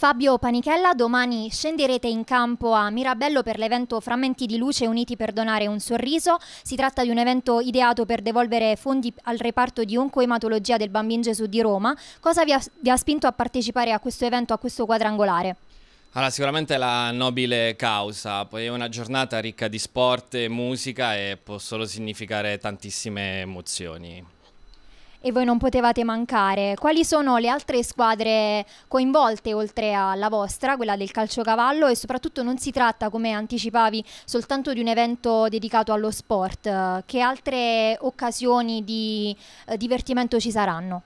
Fabio Panichella, domani scenderete in campo a Mirabello per l'evento Frammenti di luce uniti per donare un sorriso. Si tratta di un evento ideato per devolvere fondi al reparto di oncoematologia del Bambin Gesù di Roma. Cosa vi ha, vi ha spinto a partecipare a questo evento, a questo quadrangolare? Allora, sicuramente la nobile causa, poi è una giornata ricca di sport e musica e può solo significare tantissime emozioni e voi non potevate mancare. Quali sono le altre squadre coinvolte oltre alla vostra, quella del calcio cavallo e soprattutto non si tratta, come anticipavi, soltanto di un evento dedicato allo sport, che altre occasioni di eh, divertimento ci saranno?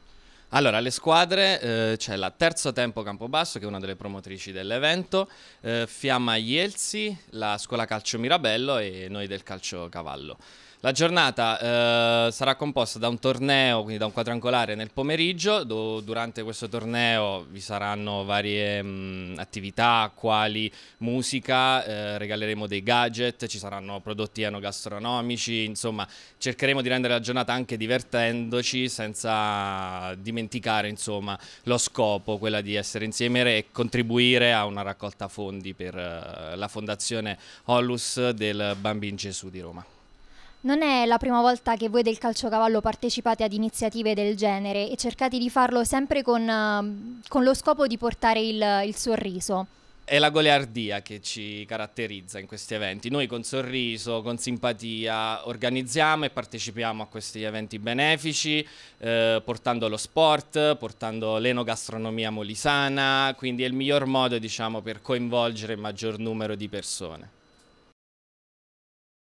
Allora, le squadre, eh, c'è la Terzo Tempo Campobasso, che è una delle promotrici dell'evento, eh, Fiamma Ielzi, la Scuola Calcio Mirabello e noi del Calcio Cavallo. La giornata eh, sarà composta da un torneo, quindi da un quadrangolare nel pomeriggio. Do, durante questo torneo vi saranno varie mh, mm, attività, quali musica, eh, regaleremo dei gadget, ci saranno prodotti enogastronomici. Insomma, cercheremo di rendere la giornata anche divertendoci senza dimenticare dimenticare insomma, lo scopo, quella di essere insieme e contribuire a una raccolta fondi per eh, la fondazione Hollus del Bambin Gesù di Roma. Non è la prima volta che voi del Calciocavallo partecipate ad iniziative del genere e cercate di farlo sempre con, ehm, con lo scopo di portare il, il sorriso è la goleardia che ci caratterizza in questi eventi. Noi con sorriso, con simpatia organizziamo e partecipiamo a questi eventi benefici, eh, portando lo sport, portando l'enogastronomia molisana, quindi è il miglior modo diciamo, per coinvolgere il maggior numero di persone.